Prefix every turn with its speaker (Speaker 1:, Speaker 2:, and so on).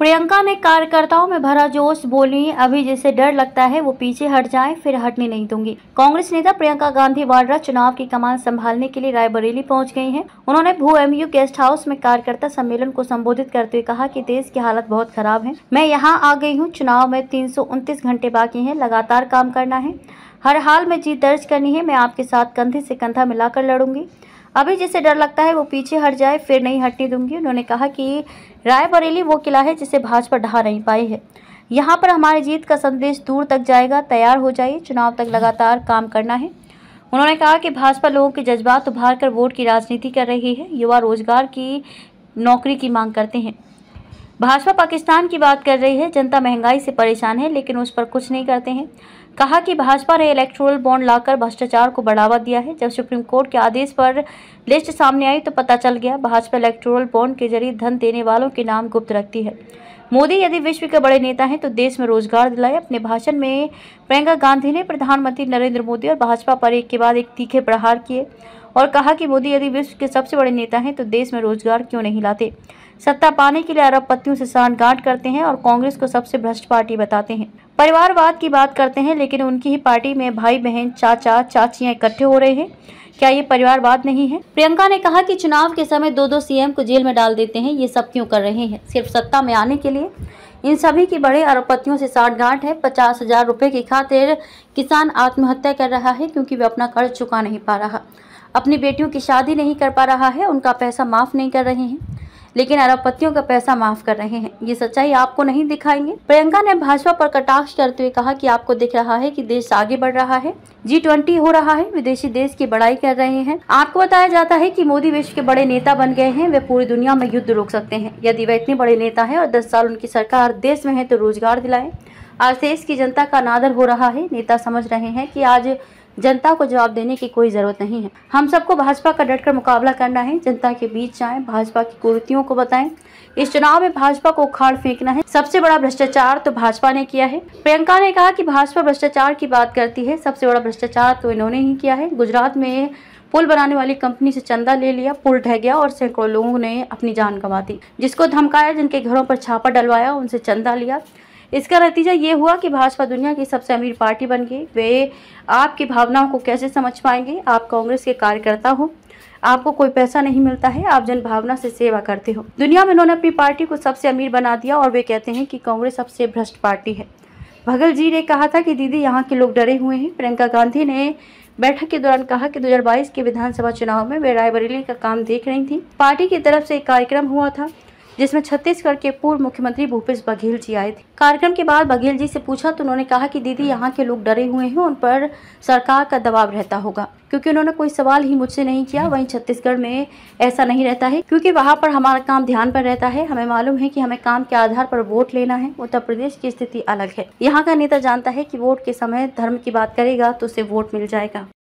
Speaker 1: प्रियंका ने कार्यकर्ताओं में भरा जोश बोली अभी जिसे डर लगता है वो पीछे हट जाए फिर हटने नहीं दूंगी कांग्रेस नेता प्रियंका गांधी वाड्रा चुनाव की कमान संभालने के लिए रायबरेली पहुंच गई हैं। उन्होंने भू एम गेस्ट हाउस में कार्यकर्ता सम्मेलन को संबोधित करते हुए कहा कि देश की हालत बहुत खराब है मैं यहाँ आ गई हूँ चुनाव में तीन घंटे बाकी है लगातार काम करना है हर हाल में जीत दर्ज करनी है मैं आपके साथ कंधे से कंधा मिलाकर लड़ूंगी अभी जिसे डर लगता है वो पीछे हट जाए फिर नहीं हटने दूंगी उन्होंने कहा कि रायबरेली वो किला है जिसे भाजपा ढहा नहीं पाई है यहाँ पर हमारी जीत का संदेश दूर तक जाएगा तैयार हो जाइए चुनाव तक लगातार काम करना है उन्होंने कहा कि भाजपा लोगों के जज्बात उभार कर वोट की राजनीति कर रही है युवा रोजगार की नौकरी की मांग करते हैं भाजपा पाकिस्तान की बात कर रही है जनता महंगाई से परेशान है लेकिन उस पर कुछ नहीं करते हैं कहा कि भाजपा ने इलेक्ट्रोल बॉन्ड लाकर भ्रष्टाचार को बढ़ावा दिया है जब सुप्रीम कोर्ट के आदेश पर लिस्ट सामने आई तो पता चल गया भाजपा इलेक्ट्रोल बॉन्ड के जरिए धन देने वालों के नाम गुप्त रखती है मोदी यदि विश्व के बड़े नेता हैं तो देश में रोजगार दिलाए अपने भाषण में प्रियंका गांधी ने प्रधानमंत्री नरेंद्र मोदी और भाजपा पर एक के बाद एक तीखे प्रहार किए और कहा कि मोदी यदि विश्व के सबसे बड़े नेता हैं तो देश में रोजगार क्यों नहीं लाते सत्ता पाने के लिए अरबपतियों से सांठगांठ करते हैं और कांग्रेस को सबसे भ्रष्ट पार्टी बताते हैं परिवारवाद की बात करते हैं लेकिन उनकी ही पार्टी में भाई बहन चाचा चाचियां इकट्ठे हो रहे हैं क्या ये परिवारवाद नहीं है प्रियंका ने कहा कि चुनाव के समय दो दो सीएम को जेल में डाल देते हैं ये सब क्यों कर रहे हैं सिर्फ सत्ता में आने के लिए इन सभी की बड़े आरोपतियों से साठगांठ है पचास हजार रुपये की खातिर किसान आत्महत्या कर रहा है क्योंकि वे अपना कर्ज चुका नहीं पा रहा अपनी बेटियों की शादी नहीं कर पा रहा है उनका पैसा माफ नहीं कर रहे हैं लेकिन अरबपतियों का पैसा माफ कर रहे हैं ये सच्चाई आपको नहीं दिखाएंगे प्रियंका ने भाजपा पर कटाक्ष करते हुए कहा कि आपको दिख रहा है कि देश आगे बढ़ रहा है जी ट्वेंटी हो रहा है विदेशी देश की बड़ाई कर रहे हैं आपको बताया जाता है की मोदी विश्व के बड़े नेता बन गए हैं वे पूरी दुनिया में युद्ध रोक सकते हैं यदि वे इतने बड़े नेता है और दस साल उनकी सरकार देश में है तो रोजगार दिलाए आज देश की जनता का अनादर हो रहा है नेता समझ रहे हैं कि आज जनता को जवाब देने की कोई ज़रूरत नहीं है हम सबको भाजपा का डटकर मुकाबला करना है जनता के बीच जाएं भाजपा की कुर्तियों को बताएं इस चुनाव में भाजपा को उखाड़ फेंकना है सबसे बड़ा भ्रष्टाचार तो भाजपा ने किया है प्रियंका ने कहा कि भाजपा भ्रष्टाचार की बात करती है सबसे बड़ा भ्रष्टाचार तो इन्होंने ही किया है गुजरात में पुल बनाने वाली कंपनी से चंदा ले लिया पुल ढह गया और सैकड़ों लोगों ने अपनी जान गंवा दी जिसको धमकाया जिनके घरों पर छापा डलवाया उनसे चंदा लिया इसका नतीजा ये हुआ कि भाजपा दुनिया की सबसे अमीर पार्टी बन गई वे आपकी भावनाओं को कैसे समझ पाएंगे आप कांग्रेस के कार्यकर्ता हो आपको कोई पैसा नहीं मिलता है आप जन भावना से सेवा करते हो दुनिया में उन्होंने अपनी पार्टी को सबसे अमीर बना दिया और वे कहते हैं कि कांग्रेस सबसे भ्रष्ट पार्टी है भगल जी ने कहा था कि दीदी यहाँ के लोग डरे हुए हैं प्रियंका गांधी ने बैठक के दौरान कहा कि 2022 के विधानसभा चुनाव में वे रायबरेली का काम देख रही थी पार्टी की तरफ से एक कार्यक्रम हुआ था जिसमें छत्तीसगढ़ के पूर्व मुख्यमंत्री भूपेश बघेल जी आए थे कार्यक्रम के बाद बघेल जी से पूछा तो उन्होंने कहा कि दीदी यहाँ के लोग डरे हुए हैं उन पर सरकार का दबाव रहता होगा क्योंकि उन्होंने कोई सवाल ही मुझसे नहीं किया वहीं छत्तीसगढ़ में ऐसा नहीं रहता है क्योंकि वहाँ पर हमारा काम ध्यान पर रहता है हमें मालूम है कि हमें काम के आधार पर वोट लेना है उत्तर प्रदेश की स्थिति अलग है यहाँ का नेता जानता है कि वोट के समय धर्म की बात करेगा तो उसे वोट मिल जाएगा